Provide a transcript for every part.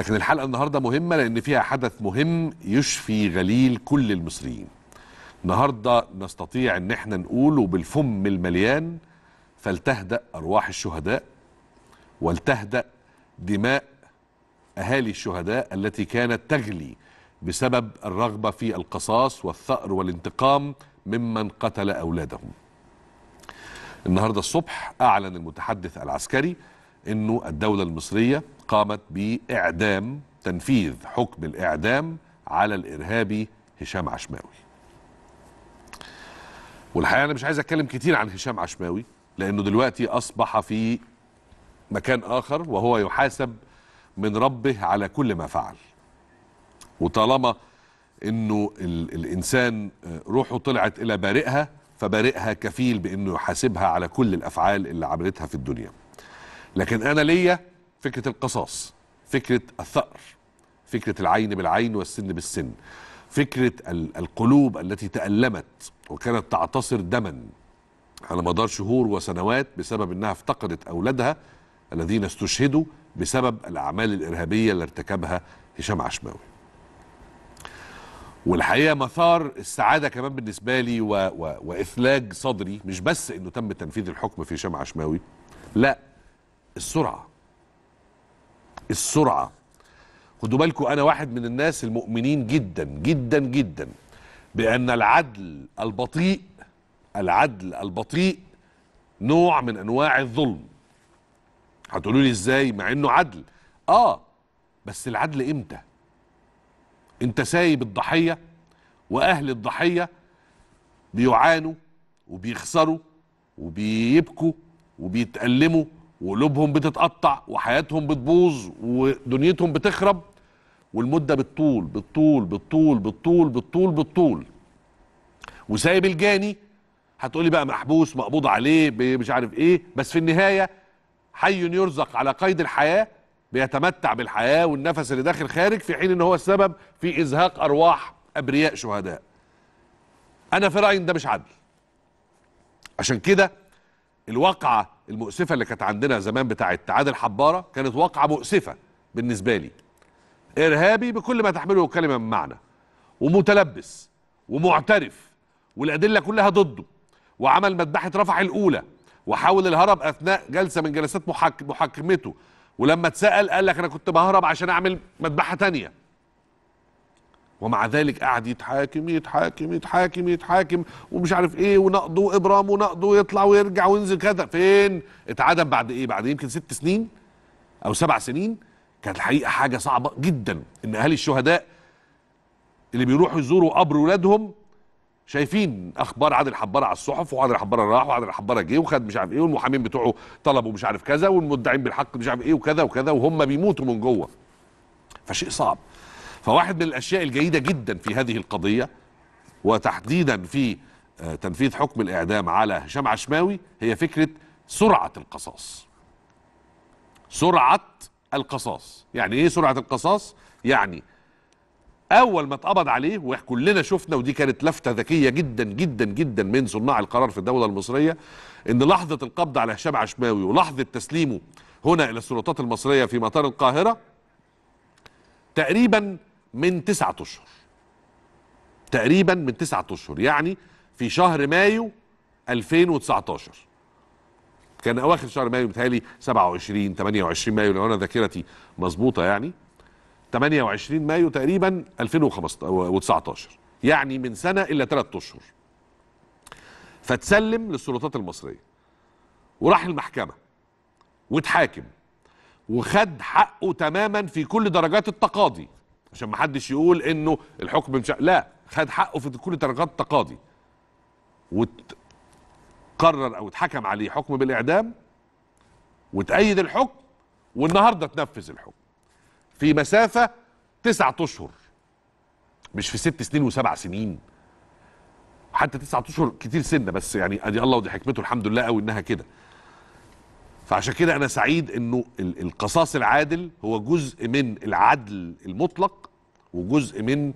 لكن الحلقه النهارده مهمه لان فيها حدث مهم يشفي غليل كل المصريين النهارده نستطيع ان احنا نقول وبالفم المليان فلتهدأ ارواح الشهداء ولتهدأ دماء اهالي الشهداء التي كانت تغلي بسبب الرغبه في القصاص والثأر والانتقام ممن قتل اولادهم. النهارده الصبح اعلن المتحدث العسكري انه الدوله المصريه قامت باعدام تنفيذ حكم الاعدام على الارهابي هشام عشماوي والحقيقه انا مش عايز اتكلم كتير عن هشام عشماوي لانه دلوقتي اصبح في مكان اخر وهو يحاسب من ربه على كل ما فعل وطالما انه الانسان روحه طلعت الى بارئها فبارئها كفيل بانه يحاسبها على كل الافعال اللي عملتها في الدنيا لكن انا ليا فكره القصاص فكره الثأر فكره العين بالعين والسن بالسن فكره القلوب التي تألمت وكانت تعتصر دما على مدار شهور وسنوات بسبب انها افتقدت اولادها الذين استشهدوا بسبب الاعمال الارهابيه اللي ارتكبها هشام عشماوي. والحقيقه مثار السعاده كمان بالنسبه لي و... و... واثلاج صدري مش بس انه تم تنفيذ الحكم في هشام عشماوي لا السرعه السرعه خدوا بالكم انا واحد من الناس المؤمنين جدا جدا جدا بان العدل البطيء العدل البطيء نوع من انواع الظلم هتقولوا لي ازاي مع انه عدل اه بس العدل امتى انت سايب الضحيه واهل الضحيه بيعانوا وبيخسروا وبيبكوا وبيتألموا وقلوبهم بتتقطع وحياتهم بتبوظ ودنيتهم بتخرب والمدة بتطول بتطول بتطول بتطول بتطول بتطول وسايب الجاني هتقولي بقى محبوس مقبوض عليه مش عارف ايه بس في النهاية حي يرزق على قيد الحياة بيتمتع بالحياة والنفس اللي داخل خارج في حين ان هو السبب في ازهاق ارواح ابرياء شهداء انا في رأيي ده مش عدل عشان كده الواقعه المؤسفه اللي كانت عندنا زمان بتاعت عادل حباره كانت واقعه مؤسفه بالنسبه لي ارهابي بكل ما تحمله الكلمه من معنى ومتلبس ومعترف والادله كلها ضده وعمل مذبحه رفح الاولى وحاول الهرب اثناء جلسه من جلسات محاكمته ولما اتسال قال لك انا كنت بهرب عشان اعمل مذبحه ثانيه ومع ذلك قعد يتحاكم يتحاكم يتحاكم يتحاكم ومش عارف ايه ونقضه وابرام ونقضه ويطلع ويرجع وينزل كذا فين اتعدم بعد ايه بعد يمكن ست سنين او سبع سنين كانت الحقيقه حاجه صعبه جدا ان اهالي الشهداء اللي بيروحوا يزوروا قبر ولادهم شايفين اخبار عادل حباره على الصحف وعادل حباره راح وعادل حباره جه وخد مش عارف ايه والمحامين بتوعه طلبوا مش عارف كذا والمدعين بالحق مش عارف ايه وكذا وكذا وهم بيموتوا من جوه فشيء صعب فواحد من الاشياء الجيده جدا في هذه القضيه وتحديدا في آه، تنفيذ حكم الاعدام على هشام عشماوي هي فكره سرعه القصاص سرعه القصاص يعني ايه سرعه القصاص يعني اول ما اتقبض عليه وكلنا شفنا ودي كانت لفته ذكيه جدا جدا جدا من صناع القرار في الدوله المصريه ان لحظه القبض على هشام عشماوي ولحظه تسليمه هنا الى السلطات المصريه في مطار القاهره تقريبا من تسعة اشهر تقريبا من تسعة اشهر يعني في شهر مايو 2019 كان اواخر شهر مايو بتهيألي 27 28 مايو لو انا ذاكرتي مظبوطه يعني 28 مايو تقريبا 2019 يعني من سنه الا ثلاث اشهر فتسلم للسلطات المصريه وراح المحكمه واتحاكم وخد حقه تماما في كل درجات التقاضي عشان ما حدش يقول انه الحكم مش لا خد حقه في كل درجات التقاضي وقرر او اتحكم عليه حكم بالاعدام وتأيد الحكم والنهارده تنفذ الحكم في مسافه تسعة اشهر مش في ست سنين وسبع سنين حتى تسعة اشهر كتير سنه بس يعني ادي الله ودي حكمته الحمد لله قوي انها كده فعشان كده انا سعيد انه القصاص العادل هو جزء من العدل المطلق وجزء من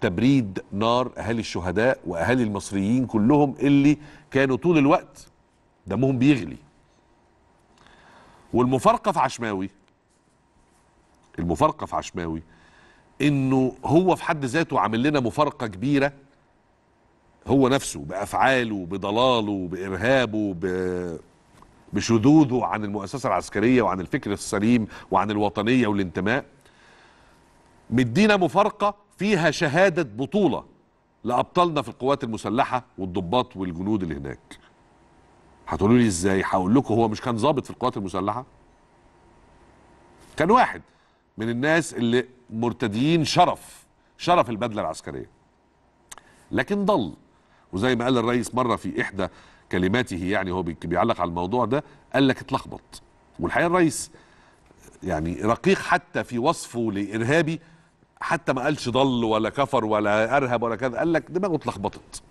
تبريد نار اهالي الشهداء واهالي المصريين كلهم اللي كانوا طول الوقت دمهم بيغلي والمفارقه في عشماوي المفارقه في عشماوي انه هو في حد ذاته عامل لنا مفارقه كبيره هو نفسه بافعاله بضلاله بارهابه بشذوذه عن المؤسسه العسكريه وعن الفكر السليم وعن الوطنيه والانتماء مدينا مفارقه فيها شهاده بطوله لابطالنا في القوات المسلحه والضباط والجنود اللي هناك هتقولوا لي ازاي هقول لكم هو مش كان ضابط في القوات المسلحه كان واحد من الناس اللي مرتديين شرف شرف البدله العسكريه لكن ضل وزي ما قال الرئيس مره في احدى كلماته يعني هو بيعلق على الموضوع ده قال لك اتلخبط والحقيقه الرئيس يعني رقيق حتى في وصفه لارهابي حتى ما قالش ضل ولا كفر ولا ارهب ولا كذا قال لك دماغه اتلخبطت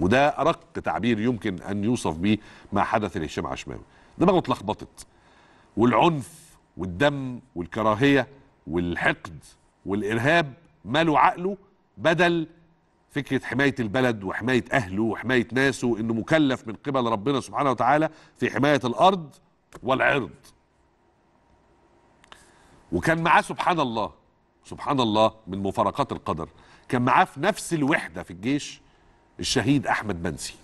وده ارق تعبير يمكن ان يوصف به ما حدث لهشام عشماوي دماغه اتلخبطت والعنف والدم والكراهيه والحقد والارهاب ماله عقله بدل فكره حمايه البلد وحمايه اهله وحمايه ناسه انه مكلف من قبل ربنا سبحانه وتعالى في حمايه الارض والعرض وكان معاه سبحان الله سبحان الله من مفارقات القدر كان معاه في نفس الوحده في الجيش الشهيد احمد منسي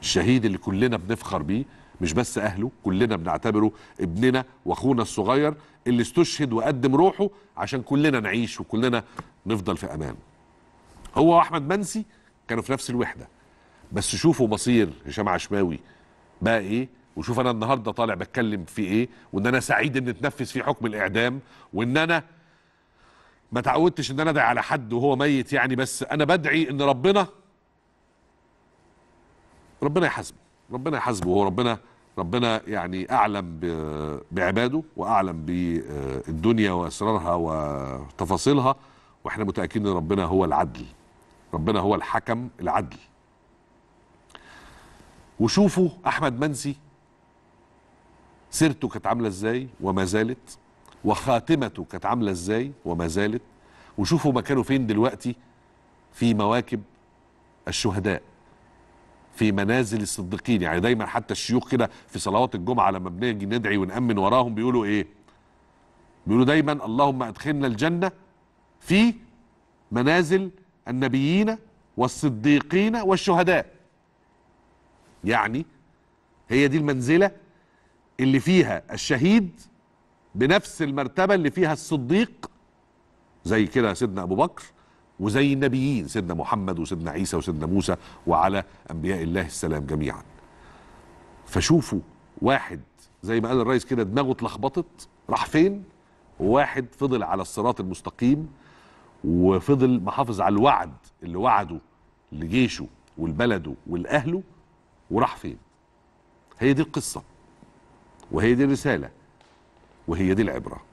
الشهيد اللي كلنا بنفخر بيه مش بس اهله كلنا بنعتبره ابننا واخونا الصغير اللي استشهد وقدم روحه عشان كلنا نعيش وكلنا نفضل في امان هو واحمد منسي كانوا في نفس الوحده بس شوفوا مصير هشام عشماوي بقى ايه وشوف انا النهارده طالع بتكلم في ايه وان انا سعيد ان اتنفذ في حكم الاعدام وان انا ما تعودتش ان انا ادعي على حد وهو ميت يعني بس انا بدعي ان ربنا ربنا يحاسبه ربنا يحاسبه هو ربنا ربنا يعني اعلم بعباده واعلم بالدنيا آه، واسرارها وتفاصيلها واحنا متاكدين ان ربنا هو العدل ربنا هو الحكم العدل وشوفوا احمد منسي سيرته كانت عامله ازاي وما زالت وخاتمته كانت عامله ازاي وما زالت وشوفوا مكانه فين دلوقتي في مواكب الشهداء في منازل الصديقين يعني دايما حتى الشيوخ كده في صلوات الجمعه لما بنيجي ندعي ونامن وراهم بيقولوا ايه بيقولوا دايما اللهم ادخلنا الجنه في منازل النبيين والصديقين والشهداء يعني هي دي المنزلة اللي فيها الشهيد بنفس المرتبة اللي فيها الصديق زي كده سيدنا أبو بكر وزي النبيين سيدنا محمد وسيدنا عيسى وسيدنا موسى وعلى أنبياء الله السلام جميعا فشوفوا واحد زي ما قال الرئيس كده دماغه اتلخبطت راح فين واحد فضل على الصراط المستقيم وفضل محافظ على الوعد اللي وعده لجيشه ولبلده ولأهله وراح فين هي دي القصة وهي دي الرسالة وهي دي العبره